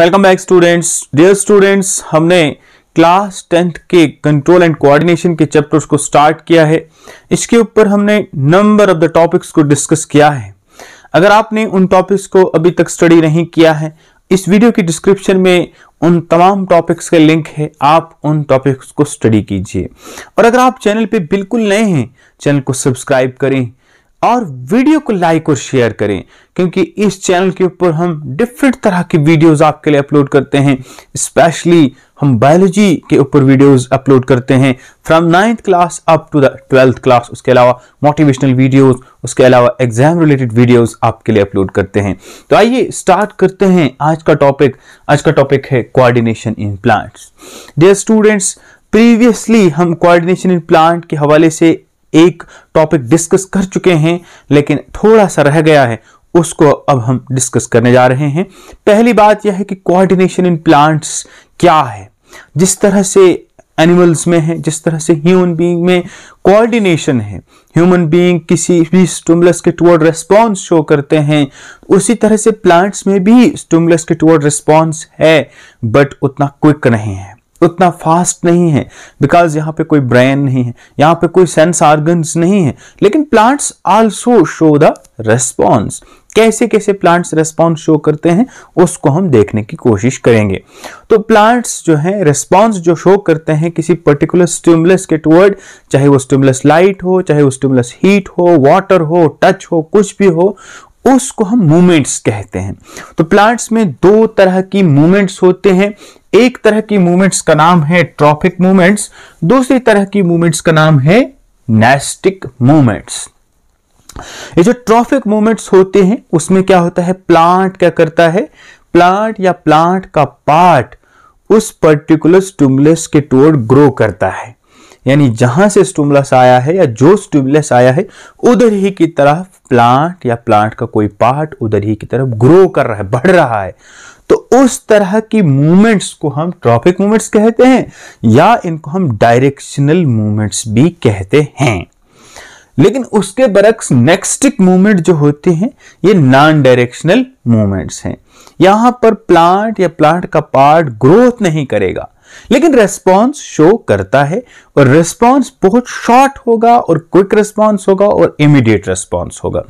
Welcome back students dear students हमने class tenth के control and coordination के chapters को स्टार्ट किया है इसके ऊपर हमने नंबर ऑफ द टॉपिक्स को डिस्कस किया है अगर आपने उन टॉपिक्स को अभी तक स्टडी नहीं किया है इस वीडियो की डिस्क्रिप्शन में उन तमाम टॉपिक्स के लिंक है आप उन टॉपिक्स को स्टडी कीजिए और अगर आप चैनल पे बिल्कुल नए हैं चैनल को सब्सक्राइब करें और वीडियो को लाइक और शेयर करें क्योंकि इस चैनल के ऊपर हम डिफरेंट तरह की वीडियोस आपके लिए अपलोड करते हैं स्पेशली हम बायोलॉजी के ऊपर वीडियोस अपलोड करते हैं from ninth class up to the twelfth class उसके अलावा मोटिवेशनल वीडियोस उसके अलावा एग्जाम रिलेटेड वीडियोस आपके लिए अपलोड करते हैं तो आइए स्टार्ट करते हैं आज का टॉपिक आज का टॉपिक है coordination in plants dear students previously हम कोऑर्डिनेशन इन प्लांट के हवाले से एक टॉपिक डिस्कस कर चुके हैं लेकिन थोड़ा सा रह गया है उसको अब हम डिस्कस करने जा रहे हैं पहली बात यह है कि कोऑर्डिनेशन इन प्लांट्स क्या है जिस तरह से एनिमल्स में है जिस तरह से ह्यूमन बीइंग में कोऑर्डिनेशन है ह्यूमन बीइंग किसी भी स्टूमलस के टुवर्ड रिस्पॉन्स शो करते हैं उसी तरह से प्लांट्स में भी स्टूमलस के टुवर्ड रिस्पॉन्स है बट उतना क्विक नहीं है उतना फास्ट नहीं है बिकॉज यहाँ पे कोई ब्रेन नहीं है यहाँ पे कोई सेंस ऑर्गन नहीं है लेकिन plants also show the response कैसे कैसे प्लांट्स रेस्पॉन्स शो करते हैं उसको हम देखने की कोशिश करेंगे तो प्लांट्स जो हैं रेस्पॉन्स जो शो करते हैं किसी पर्टिकुलर स्टिमुलस के टूवर्ड चाहे वो स्टिमुलस लाइट हो चाहे वो स्टिमुलस हीट हो वाटर हो टच हो कुछ भी हो उसको हम मूवमेंट्स कहते हैं तो प्लांट्स में दो तरह की मूवमेंट्स होते हैं एक तरह की मूवमेंट्स का नाम है ट्रॉफिक मूवमेंट्स दूसरी तरह की मूवमेंट्स का नाम है नेस्टिक मूवमेंट्स ये जो ट्रॉफिक मूवमेंट्स होते हैं उसमें क्या होता है प्लांट क्या करता है प्लांट या प्लांट का पार्ट उस पर्टिकुलर स्टूमुलस के टूअर्ड ग्रो करता है यानी जहां से स्टूमुलस आया है या जो स्टूमुलस आया है उधर ही की तरफ प्लांट या प्लांट का कोई पार्ट उधर ही की तरफ ग्रो कर रहा है बढ़ रहा है तो उस तरह की मूवमेंट्स को हम ट्रॉपिक मूवमेंट्स कहते हैं या इनको हम डायरेक्शनल मूवमेंट्स भी कहते हैं लेकिन उसके बरक्स नेक्स्टिक मूवमेंट जो होते हैं ये नॉन डायरेक्शनल मूवमेंट्स हैं यहां पर प्लांट या प्लांट का पार्ट ग्रोथ नहीं करेगा लेकिन रेस्पॉन्स शो करता है और रेस्पॉन्स बहुत शॉर्ट होगा और क्विक रेस्पॉन्स होगा और इमीडिएट रेस्पॉन्स होगा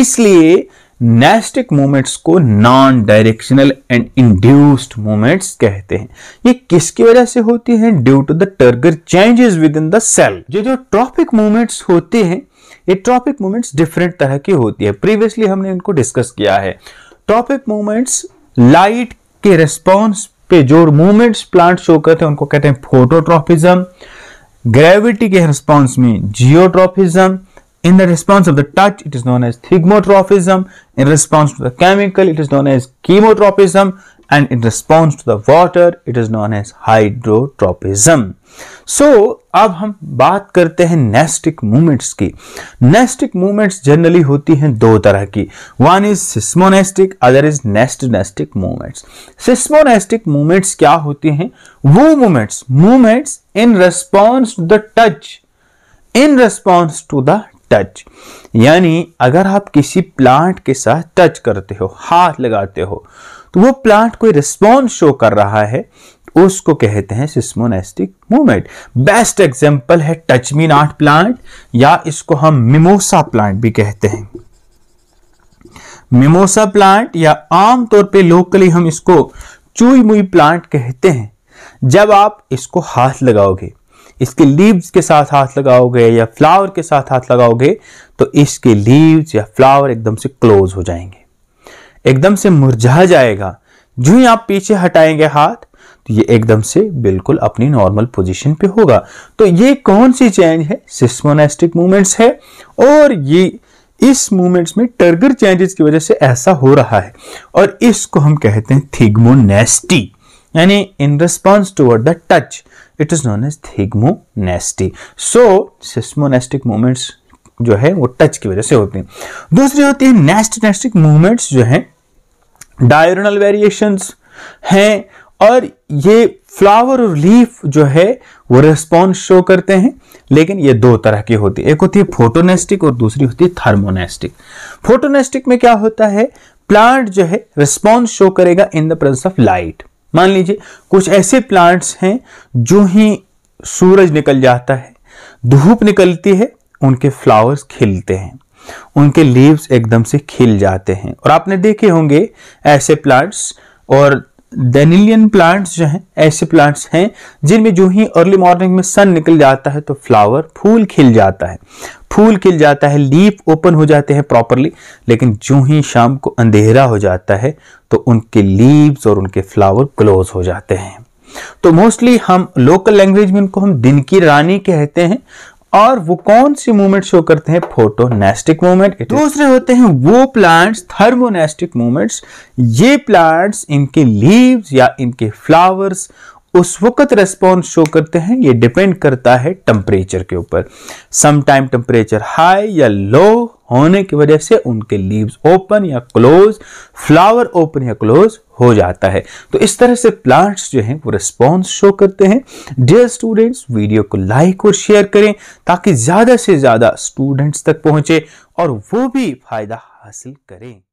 इसलिए नेस्टिक मोमेंट्स को non directional and induced movements कहते हैं ये किसकी वजह से होती है due to the turgor changes within the cell ये जो ट्रॉपिक मोमेंट्स होते हैं ये ट्रॉपिक मोमेंट्स डिफरेंट तरह की होती है प्रीवियसली हमने इनको डिस्कस किया है ट्रॉपिक मोमेंट्स लाइट के रिस्पॉन्स पे जो मूवमेंट्स प्लांट शो करते हैं उनको कहते हैं फोटोट्रॉपिज्म ग्रेविटी के रिस्पॉन्स में geotropism In the response of the touch, it is known as thigmotropism. In response to the chemical, it is known as chemotropism. And in response to the water, it is known as hydrotropism. so, अब हम बात करते हैं nastic movements की nastic movements generally होती हैं दो तरह की one is seismonastic other is nest nastic movements seismonastic movements क्या होती हैं वो movements movements in response to the touch in response to the touch यानी अगर आप किसी प्लांट के साथ टच करते हो हाथ लगाते हो तो वो प्लांट कोई रिस्पॉन्स शो कर रहा है उसको कहते हैं सिस्मोनेस्टिक मूवमेंट बेस्ट एग्जांपल है टच मी नॉट प्लांट या इसको हम मिमोसा प्लांट भी कहते हैं मिमोसा प्लांट या आमतौर पे लोकली हम इसको चुई मुई प्लांट कहते हैं जब आप इसको हाथ लगाओगे इसके लीव्स के साथ हाथ लगाओगे या फ्लावर के साथ हाथ लगाओगे तो इसके लीव्स या फ्लावर एकदम से क्लोज हो जाएंगे एकदम से मुरझा जाएगा जो ही आप पीछे हटाएंगे हाथ तो ये एकदम से बिल्कुल अपनी नॉर्मल पोजीशन पे होगा तो ये कौन सी चेंज है सिस्मोनेस्टिक मूवमेंट्स है और ये इस मूवमेंट्स में टर्गर चेंजेस की वजह से ऐसा हो रहा है और इसको हम कहते हैं थिग्मोनेस्टी यानी in response toward the touch it is known as thigmonasty so seismonastic movements जो है वो टच की वजह से होती हैं दूसरी होती है नेस्ट नेस्टिक मूवमेंट्स जो है डायरनल वेरिएशंस हैं और ये फ्लावर और लीफ जो है वो रिस्पॉन्स शो करते हैं लेकिन ये दो तरह की होती है एक होती है फोटोनेस्टिक और दूसरी होती है थर्मोनेस्टिक फोटोनेस्टिक में क्या होता है प्लांट जो है रिस्पॉन्स शो करेगा in the presence of light मान लीजिए कुछ ऐसे प्लांट्स हैं जो ही सूरज निकल जाता है धूप निकलती है उनके फ्लावर्स खिलते हैं उनके लीव्स एकदम से खिल जाते हैं और आपने देखे होंगे ऐसे प्लांट्स और डेनिलियन प्लांट्स जो हैं ऐसे प्लांट्स हैं जिनमें जो ही अर्ली मॉर्निंग में सन निकल जाता है तो फ्लावर फूल खिल जाता है फूल खिल जाता है लीफ ओपन हो जाते हैं प्रॉपरली लेकिन जो ही शाम को अंधेरा हो जाता है तो उनके लीव्स और उनके फ्लावर क्लोज हो जाते हैं तो मोस्टली हम लोकल लैंग्वेज में उनको हम दिन की रानी कहते हैं और वो कौन सी मूवमेंट शो करते हैं फोटोनेस्टिक मूवमेंट दूसरे होते हैं वो प्लांट्स थर्मोनेस्टिक मूवमेंट्स ये प्लांट्स इनके लीव्स या इनके फ्लावर्स उस वक्त रेस्पॉन्स शो करते हैं ये डिपेंड करता है टेम्परेचर के ऊपर समटाइम टेम्परेचर हाई या लो होने की वजह से उनके लीव्स ओपन या क्लोज फ्लावर ओपन या क्लोज हो जाता है तो इस तरह से प्लांट्स जो हैं वो रिस्पॉन्स शो करते हैं डियर स्टूडेंट्स वीडियो को लाइक और शेयर करें ताकि ज़्यादा से ज़्यादा स्टूडेंट्स तक पहुंचे और वो भी फ़ायदा हासिल करें